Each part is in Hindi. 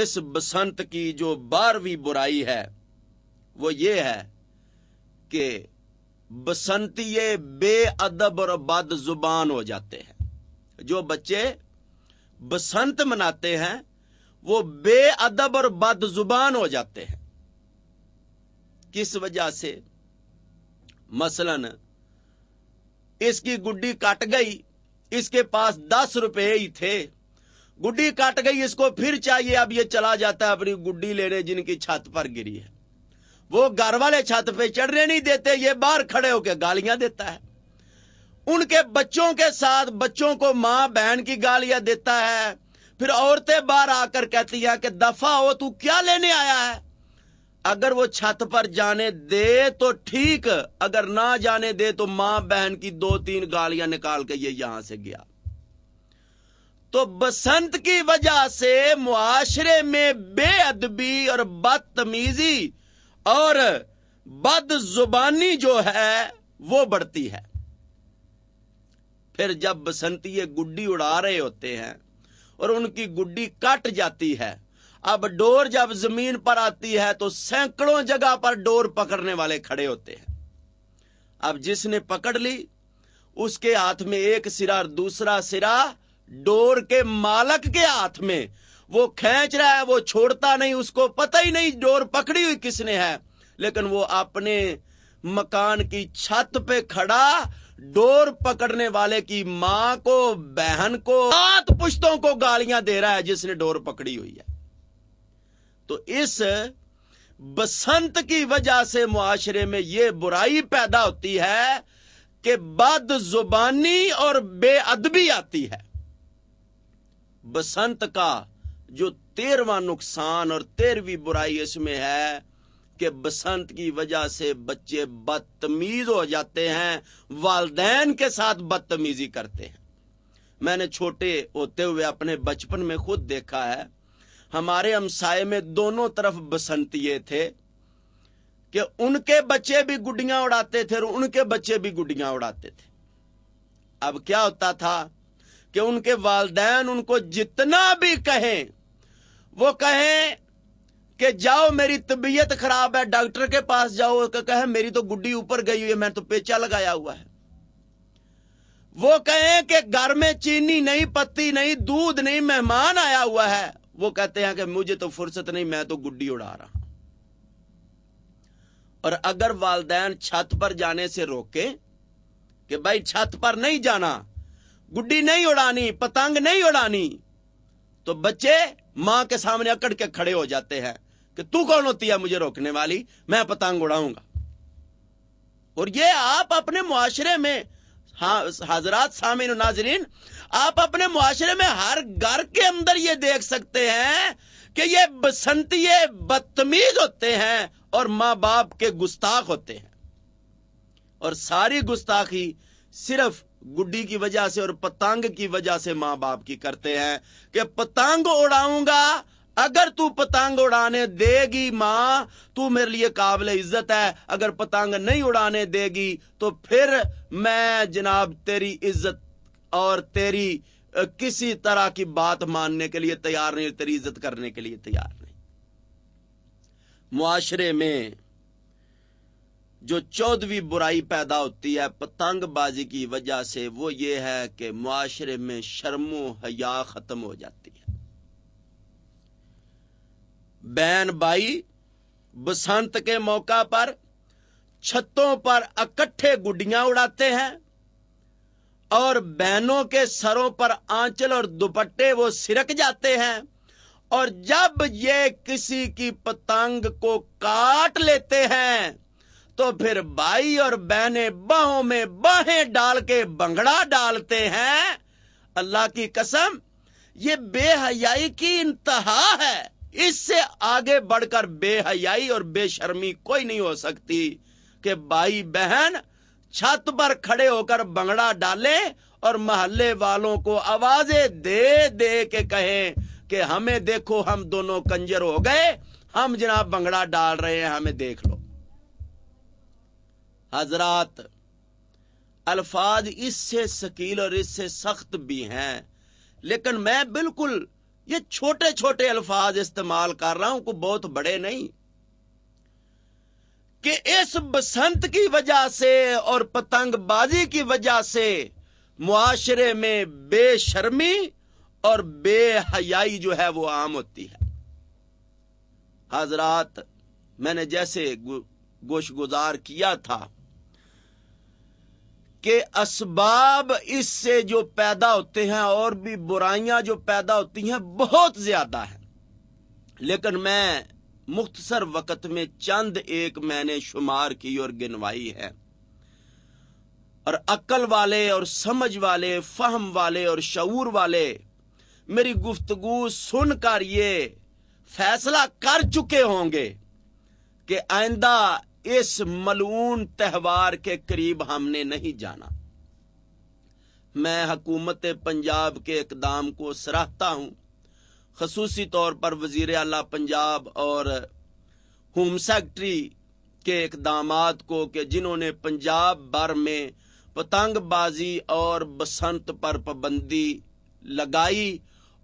इस बसंत की जो बारहवीं बुराई है वो ये है कि बसंती बेअदब और बद जुबान हो जाते हैं जो बच्चे बसंत मनाते हैं वो बेअदब और बद जुबान हो जाते हैं किस वजह से मसलन इसकी गुड्डी कट गई इसके पास दस रुपए ही थे गुड्डी काट गई इसको फिर चाहिए अब ये चला जाता है अपनी गुड्डी लेने जिनकी छत पर गिरी है वो घर वाले छत पे चढ़ने नहीं देते ये बाहर खड़े होकर गालियां देता है उनके बच्चों के साथ बच्चों को मां बहन की गालियां देता है फिर औरतें बाहर आकर कहती हैं कि दफा हो तू क्या लेने आया है अगर वो छत पर जाने दे तो ठीक अगर ना जाने दे तो मां बहन की दो तीन गालियां निकाल के ये यहां से गया तो बसंत की वजह से मुआशरे में बेअदबी और बदतमीजी और बद जुबानी जो है वो बढ़ती है फिर जब बसंती ये गुड्डी उड़ा रहे होते हैं और उनकी गुड्डी कट जाती है अब डोर जब जमीन पर आती है तो सैकड़ों जगह पर डोर पकड़ने वाले खड़े होते हैं अब जिसने पकड़ ली उसके हाथ में एक सिरा और दूसरा सिरा डोर के मालक के हाथ में वो खेच रहा है वो छोड़ता नहीं उसको पता ही नहीं डोर पकड़ी हुई किसने है लेकिन वो अपने मकान की छत पे खड़ा डोर पकड़ने वाले की मां को बहन को सात पुश्तों को गालियां दे रहा है जिसने डोर पकड़ी हुई है तो इस बसंत की वजह से मुआशरे में यह बुराई पैदा होती है कि बद जुबानी और बेअदबी आती है बसंत का जो तेरवा नुकसान और तेरहवीं बुराई इसमें है कि बसंत की वजह से बच्चे बदतमीज हो जाते हैं वालदेन के साथ बदतमीजी करते हैं मैंने छोटे होते हुए अपने बचपन में खुद देखा है हमारे हमसाए में दोनों तरफ बसंत ये थे कि उनके बच्चे भी गुडियां उड़ाते थे और उनके बच्चे भी गुडियां उड़ाते थे अब क्या होता था कि उनके वालदेन उनको जितना भी कहें वो कहें कि जाओ मेरी तबीयत खराब है डॉक्टर के पास जाओ कहें मेरी तो गुड्डी ऊपर गई हुई है मैंने तो पेचा लगाया हुआ है वो कहें कि घर में चीनी नहीं पत्ती नहीं दूध नहीं मेहमान आया हुआ है वो कहते हैं कि मुझे तो फुर्सत नहीं मैं तो गुड्डी उड़ा रहा और अगर वालदेन छत पर जाने से रोके कि भाई छत पर नहीं जाना गुड्डी नहीं उड़ानी पतंग नहीं उड़ानी तो बच्चे मां के सामने अकड़ के खड़े हो जाते हैं कि तू कौन होती है मुझे रोकने वाली मैं पतंग उड़ाऊंगा और ये आप अपने मुआशरे में हाँ, हजरात सामिन नाजरीन आप अपने मुआशरे में हर घर के अंदर ये देख सकते हैं कि ये बसंती बदतमीज होते हैं और मां बाप के गुस्ताख होते हैं और सारी गुस्ताखी सिर्फ गुड्डी की वजह से और पतंग की वजह से मां बाप की करते हैं कि पतंग उड़ाऊंगा अगर तू पतंग उड़ाने देगी मां तू मेरे लिए काबिल इज्जत है अगर पतंग नहीं उड़ाने देगी तो फिर मैं जनाब तेरी इज्जत और तेरी किसी तरह की बात मानने के लिए तैयार नहीं तेरी इज्जत करने के लिए तैयार नहीं मुआशरे में जो चौदहवीं बुराई पैदा होती है पतंगबाजी की वजह से वो ये है कि मुआशरे में शर्मो हया खत्म हो जाती है बैन बाई बसंत के मौका पर छतों पर इकट्ठे गुड्डियां उड़ाते हैं और बहनों के सरों पर आंचल और दुपट्टे वो सिरक जाते हैं और जब ये किसी की पतंग को काट लेते हैं तो फिर भाई और बहने बाहों में बाहें डाल के बंगड़ा डालते हैं अल्लाह की कसम ये बेहयाई की इंतहा है इससे आगे बढ़कर बेहयाई और बेशर्मी कोई नहीं हो सकती कि भाई बहन छत पर खड़े होकर बंगड़ा डाले और मोहल्ले वालों को आवाजें दे दे के कहें कि हमें देखो हम दोनों कंजर हो गए हम जना बंगड़ा डाल रहे हैं हमें देख लो हजरात अल्फाज इससे शकील और इससे सख्त भी हैं लेकिन मैं बिल्कुल ये छोटे छोटे अल्फाज इस्तेमाल कर रहा हूं को बहुत बड़े नहीं कि इस बसंत की वजह से और पतंगबाजी की वजह से मुआशरे में बेशर्मी और बेहयाई जो है वो आम होती है हजरात मैंने जैसे गोश गुजार किया था के असबाब इससे जो पैदा होते हैं और भी बुराइयां जो पैदा होती हैं बहुत ज्यादा हैं लेकिन मैं मुख्तसर वक़्त में चंद एक मैंने शुमार की और गिनवाई है और अक्ल वाले और समझ वाले फहम वाले और शूर वाले मेरी गुफ्तगु सुनकर ये फैसला कर चुके होंगे कि आइंदा इस मलून त्यौहार के करीब हमने नहीं जाना मैं हकूमत पंजाब के इकदाम को सराहता हूं खसूसी तौर पर वजीर अला पंजाब और होम सेक्रेटरी के इकदाम को कि जिन्होंने पंजाब भर में पतंगबाजी और बसंत पर पाबंदी लगाई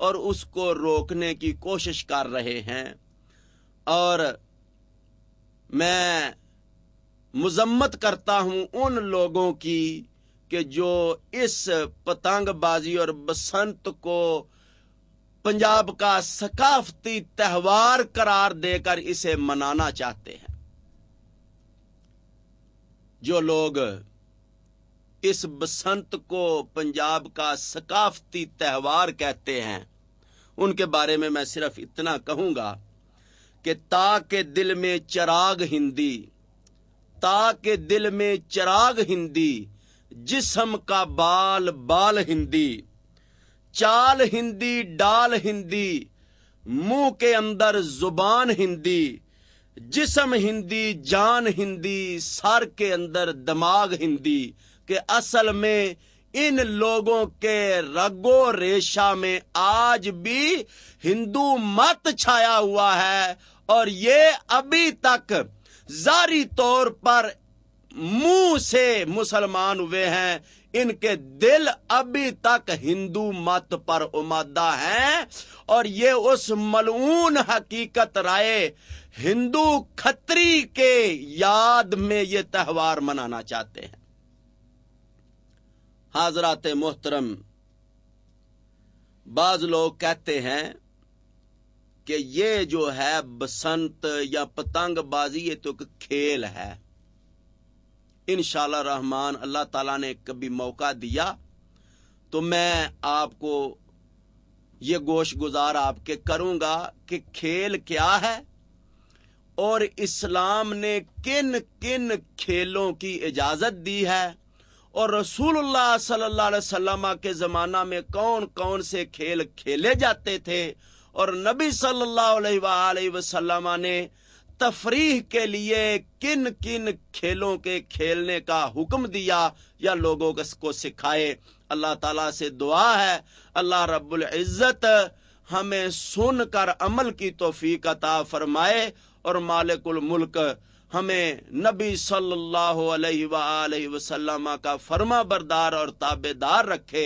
और उसको रोकने की कोशिश कर रहे हैं और मैं मुजम्मत करता हूं उन लोगों की कि जो इस पतंगबाजी और बसंत को पंजाब का सकाफती त्यौहार करार देकर इसे मनाना चाहते हैं जो लोग इस बसंत को पंजाब का सकाफती त्यौहार कहते हैं उनके बारे में मैं सिर्फ इतना कहूंगा कि ताके दिल में चराग हिंदी ताके दिल में चराग हिंदी जिसम का बाल बाल हिंदी चाल हिंदी डाल हिंदी मुंह के अंदर जुबान हिंदी जिसम हिंदी जान हिंदी सर के अंदर दिमाग हिंदी के असल में इन लोगों के रगो रेशा में आज भी हिंदू मत छाया हुआ है और ये अभी तक जारी तौर पर मुंह से मुसलमान हुए हैं इनके दिल अभी तक हिंदू मत पर उमादा हैं और ये उस मलून हकीकत राय हिंदू खत्री के याद में ये त्यौहार मनाना चाहते हैं हाजरात मोहतरम बाज लोग कहते हैं कि ये जो है बसंत या पतंगबाजी ये तो एक खेल है इन रहमान अल्लाह ताला ने कभी मौका दिया तो मैं आपको ये गोश गुजार आपके करूंगा कि खेल क्या है और इस्लाम ने किन किन खेलों की इजाजत दी है और रसूलुल्लाह सल्लल्लाहु अलैहि वसल्लम के जमाना में कौन कौन से खेल खेले जाते थे और नबी सल्लल्लाहु अलैहि वसल्लम ने तफरीह के लिए किन किन खेलों के खेलने का हुक्म दिया या लोगों को सिखाए अल्लाह तला से दुआ है अल्लाह रबुल इज़्ज़त हमें सुनकर अमल की तोफीक अता फरमाए और मालिकुल मुल्क हमें नबी सल्लल्लाहु अलैहि वसल्लम का फर्मा बरदार और ताबेदार रखे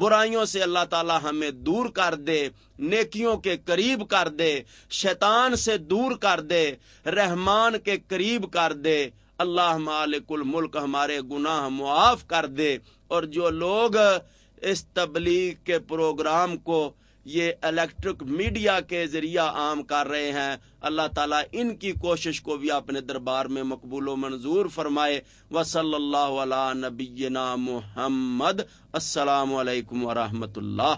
बुराइयों से अल्लाह ताला हमें दूर कर दे नेकियों के करीब कर दे शैतान से दूर कर दे रहमान के करीब कर दे अल्लाह मालिकुल मुल्क हमारे गुनाह मुआफ कर दे और जो लोग इस तबलीग के प्रोग्राम को ये इलेक्ट्रिक मीडिया के जरिया आम कर रहे हैं अल्लाह ताला इनकी कोशिश को भी अपने दरबार में मकबूल मंजूर फरमाए व सल्ला नबीना मोहम्मद असलकम वरहमतुल्ला